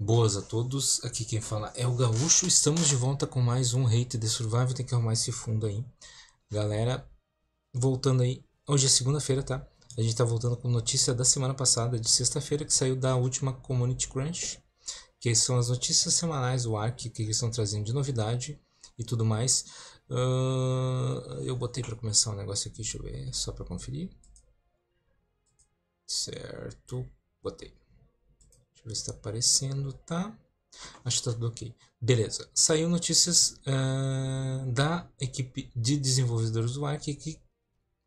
Boas a todos, aqui quem fala é o Gaúcho, estamos de volta com mais um Hate de Survival, tem que arrumar esse fundo aí. Galera, voltando aí, hoje é segunda-feira, tá? A gente tá voltando com notícia da semana passada, de sexta-feira, que saiu da última Community Crunch, que são as notícias semanais o ARC, que eles estão trazendo de novidade e tudo mais. Uh, eu botei para começar um negócio aqui, deixa eu ver, só para conferir. Certo, botei ver se está aparecendo, tá? Acho que está tudo ok. Beleza. Saiu notícias uh, da equipe de desenvolvedores do Ark que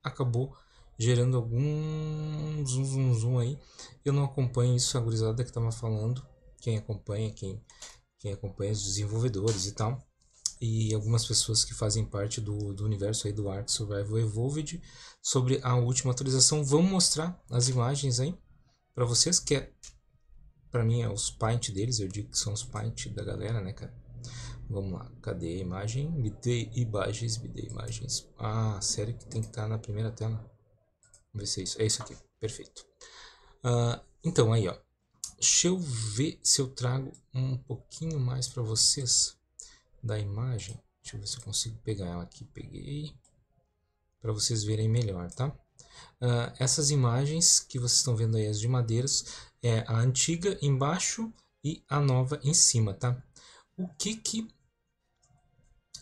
acabou gerando algum zoom, zoom, zoom aí. Eu não acompanho isso, a gurizada que estava falando. Quem acompanha, quem, quem acompanha os desenvolvedores e tal. E algumas pessoas que fazem parte do, do universo aí do Ark Survival Evolved sobre a última atualização. Vamos mostrar as imagens aí para vocês, que é para mim é os pint deles, eu digo que são os pint da galera, né, cara? Vamos lá, cadê a imagem? Me dê imagens, me dê imagens. Ah, sério que tem que estar tá na primeira tela? Vamos ver se é isso. É isso aqui, perfeito. Uh, então, aí, ó. Deixa eu ver se eu trago um pouquinho mais para vocês da imagem. Deixa eu ver se eu consigo pegar ela aqui. Peguei. Para vocês verem melhor, tá? Uh, essas imagens que vocês estão vendo aí, as de madeiras, é a antiga embaixo e a nova em cima, tá? O que que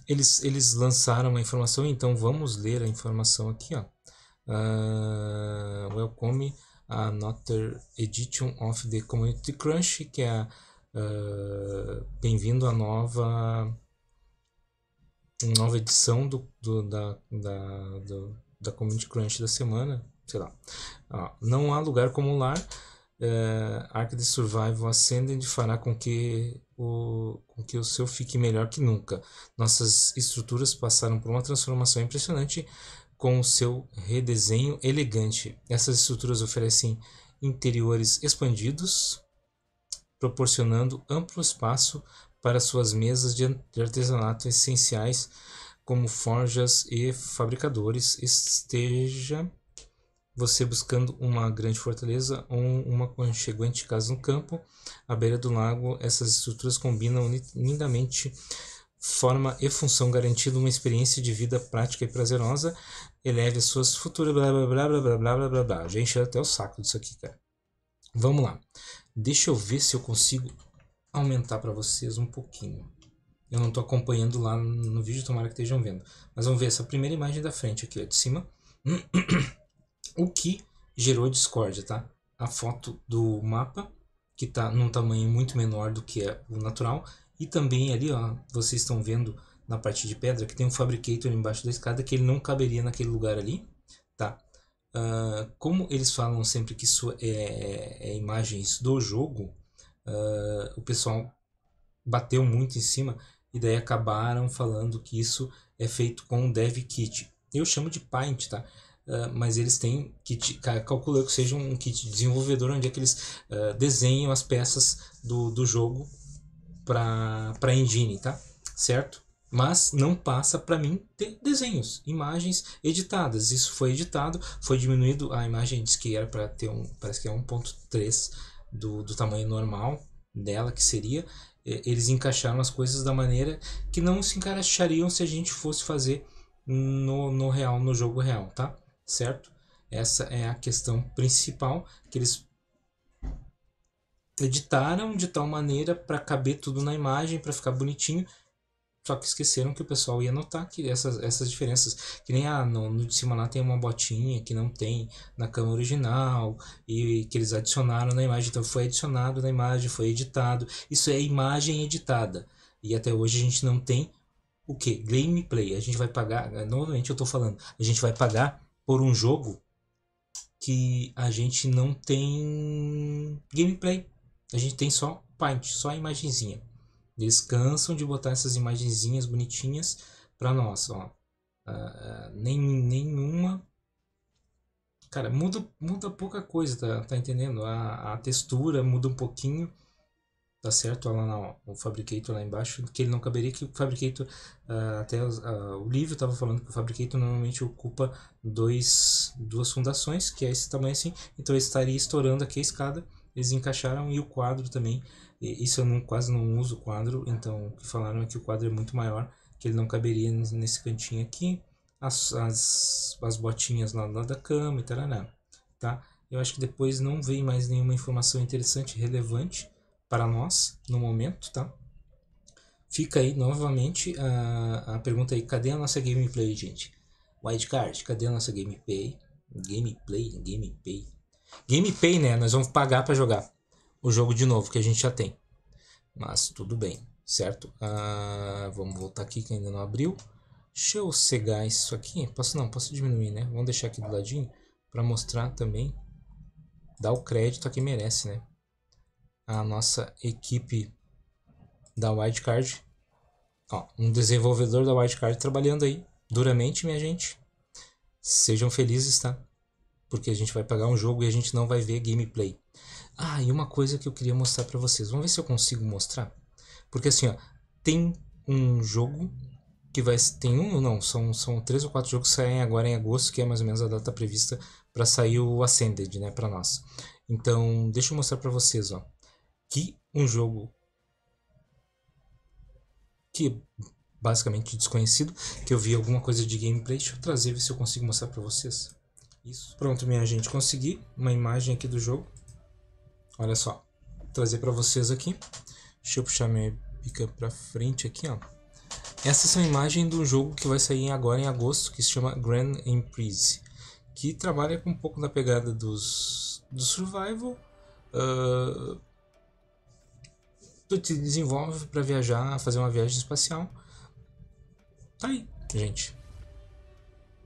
eles, eles lançaram a informação, então vamos ler a informação aqui, ó. Uh, welcome another edition of the Community Crunch, que é uh, bem-vindo à nova nova edição do, do da, da do, da Community Crunch da semana, sei lá. não há lugar como o lar. É, Ark de Survival Ascended fará com que, o, com que o seu fique melhor que nunca. Nossas estruturas passaram por uma transformação impressionante com o seu redesenho elegante. Essas estruturas oferecem interiores expandidos, proporcionando amplo espaço para suas mesas de artesanato essenciais como forjas e fabricadores, esteja você buscando uma grande fortaleza ou uma conchegante casa no campo, à beira do lago, essas estruturas combinam lindamente forma e função garantindo uma experiência de vida prática e prazerosa, eleve as suas futuras blá blá blá blá blá blá blá blá blá. Já encheu até o saco disso aqui, cara. Vamos lá. Deixa eu ver se eu consigo aumentar para vocês um pouquinho. Eu não estou acompanhando lá no vídeo, tomara que estejam vendo. Mas vamos ver essa primeira imagem da frente aqui, ó, de cima. o que gerou discórdia, tá? A foto do mapa, que está num tamanho muito menor do que é o natural. E também ali, ó, vocês estão vendo na parte de pedra, que tem um Fabricator embaixo da escada, que ele não caberia naquele lugar ali, tá? Uh, como eles falam sempre que isso é, é imagens do jogo, uh, o pessoal bateu muito em cima e daí acabaram falando que isso é feito com um dev kit. Eu chamo de Paint, tá? Uh, mas eles têm kit, calculei que seja um kit desenvolvedor onde é que eles uh, desenham as peças do, do jogo para engine, tá? Certo? Mas não passa para mim ter desenhos, imagens editadas. Isso foi editado, foi diminuído a imagem diz que era para ter um, parece que é 1.3 do, do tamanho normal dela que seria é, eles encaixaram as coisas da maneira que não se encaixariam se a gente fosse fazer no, no real, no jogo real, tá? Certo? Essa é a questão principal que eles editaram de tal maneira para caber tudo na imagem, para ficar bonitinho só que esqueceram que o pessoal ia notar que essas, essas diferenças, que nem ah, no, no de cima lá tem uma botinha que não tem na câmera original e, e que eles adicionaram na imagem, então foi adicionado na imagem, foi editado. Isso é imagem editada. E até hoje a gente não tem o que? Gameplay. A gente vai pagar, é, novamente eu tô falando, a gente vai pagar por um jogo que a gente não tem gameplay. A gente tem só Paint, só a imagenzinha. Eles cansam de botar essas imagenzinhas bonitinhas para nós, ó. Uh, nem, nenhuma. Cara, muda, muda pouca coisa, tá, tá entendendo? A, a textura muda um pouquinho, tá certo? Olha lá, ó, o Fabricator lá embaixo, que ele não caberia, que o Fabricator, uh, até uh, o livro tava falando que o Fabricator normalmente ocupa dois, duas fundações, que é esse tamanho assim, então ele estaria estourando aqui a escada, eles encaixaram e o quadro também isso eu não, quase não uso o quadro, então o que falaram é que o quadro é muito maior, que ele não caberia nesse cantinho aqui, as, as, as botinhas lá do lado da cama e tal, tá? Eu acho que depois não vem mais nenhuma informação interessante, relevante para nós no momento, tá? Fica aí novamente a, a pergunta aí, cadê a nossa gameplay, gente? Wildcard, cadê a nossa gameplay? Gameplay, gameplay. Gameplay, né? Nós vamos pagar para jogar o jogo de novo que a gente já tem. Mas tudo bem, certo? Ah, vamos voltar aqui que ainda não abriu. Deixa eu cegar isso aqui. Posso não, posso diminuir, né? Vamos deixar aqui do ladinho para mostrar também, dar o crédito a quem merece, né? A nossa equipe da Wildcard. Ó, um desenvolvedor da Wildcard trabalhando aí duramente, minha gente. Sejam felizes, tá? porque a gente vai pagar um jogo e a gente não vai ver gameplay. Ah, e uma coisa que eu queria mostrar para vocês. Vamos ver se eu consigo mostrar. Porque assim, ó, tem um jogo que vai tem um ou não, são são três ou quatro jogos que saem agora em agosto, que é mais ou menos a data prevista para sair o Ascended, né, para nós. Então, deixa eu mostrar para vocês, ó, que um jogo que é basicamente desconhecido, que eu vi alguma coisa de gameplay, deixa eu trazer ver se eu consigo mostrar para vocês. Isso. Pronto, minha gente, consegui uma imagem aqui do jogo. Olha só, vou trazer para vocês aqui. Deixa eu puxar minha pica para frente aqui, ó. Essa é uma imagem do jogo que vai sair agora em agosto, que se chama Grand Emprise, que trabalha com um pouco da pegada dos do survival. Uh, ah, tu te desenvolve para viajar, fazer uma viagem espacial. Tá aí, gente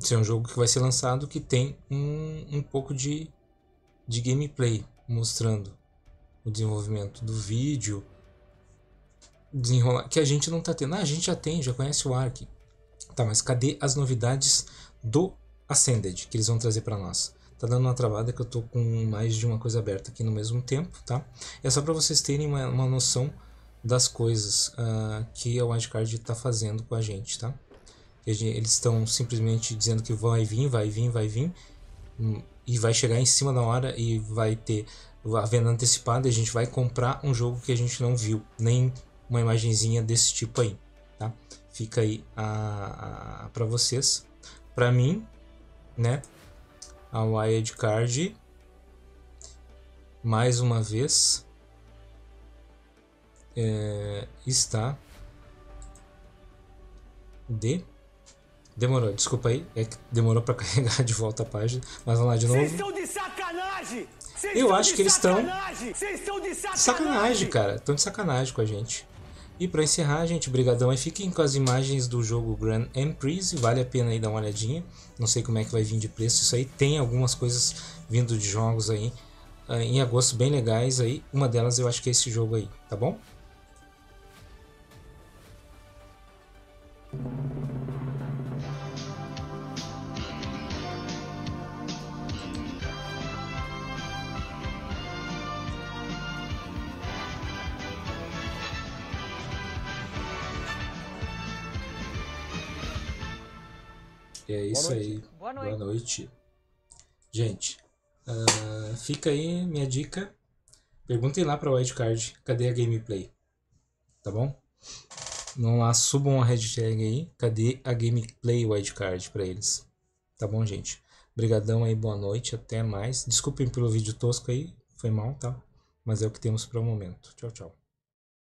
ser é um jogo que vai ser lançado que tem um, um pouco de, de gameplay mostrando o desenvolvimento do vídeo, desenrolar que a gente não está tendo. Ah, a gente já tem, já conhece o Ark. Tá, mas cadê as novidades do Ascended que eles vão trazer para nós? Tá dando uma travada que eu tô com mais de uma coisa aberta aqui no mesmo tempo, tá? É só para vocês terem uma, uma, noção das coisas uh, que a Wildcard está fazendo com a gente, tá? Eles estão simplesmente dizendo que vai vir, vai vir, vai vir, hum, e vai chegar em cima da hora e vai ter a venda antecipada e a gente vai comprar um jogo que a gente não viu, nem uma imagenzinha desse tipo aí, tá? Fica aí a, a para vocês. Para mim, né? A Card. mais uma vez é, está de Demorou, desculpa aí. É que demorou para carregar de volta a página. Mas vamos lá de novo. Vocês estão de sacanagem! Cês Eu acho que eles estão. sacanagem! Sacanagem, cara. Estão de sacanagem com a gente. E para encerrar, gente, brigadão aí. Fiquem com as imagens do jogo Grand Emprise, vale a pena aí dar uma olhadinha. Não sei como é que vai vir de preço isso aí. Tem algumas coisas vindo de jogos aí ah, em agosto bem legais aí. Uma delas eu acho que é esse jogo aí, tá bom? é isso Boa aí. Boa noite. Boa noite. Gente, uh, fica aí minha dica. Perguntem lá para White Wildcard, cadê a gameplay? Tá bom? Não lá, subam a hashtag aí. Cadê a gameplay wildcard para eles? Tá bom, gente? Obrigadão aí, boa noite, até mais. Desculpem pelo vídeo tosco aí, foi mal, tá? Mas é o que temos para o momento. Tchau, tchau.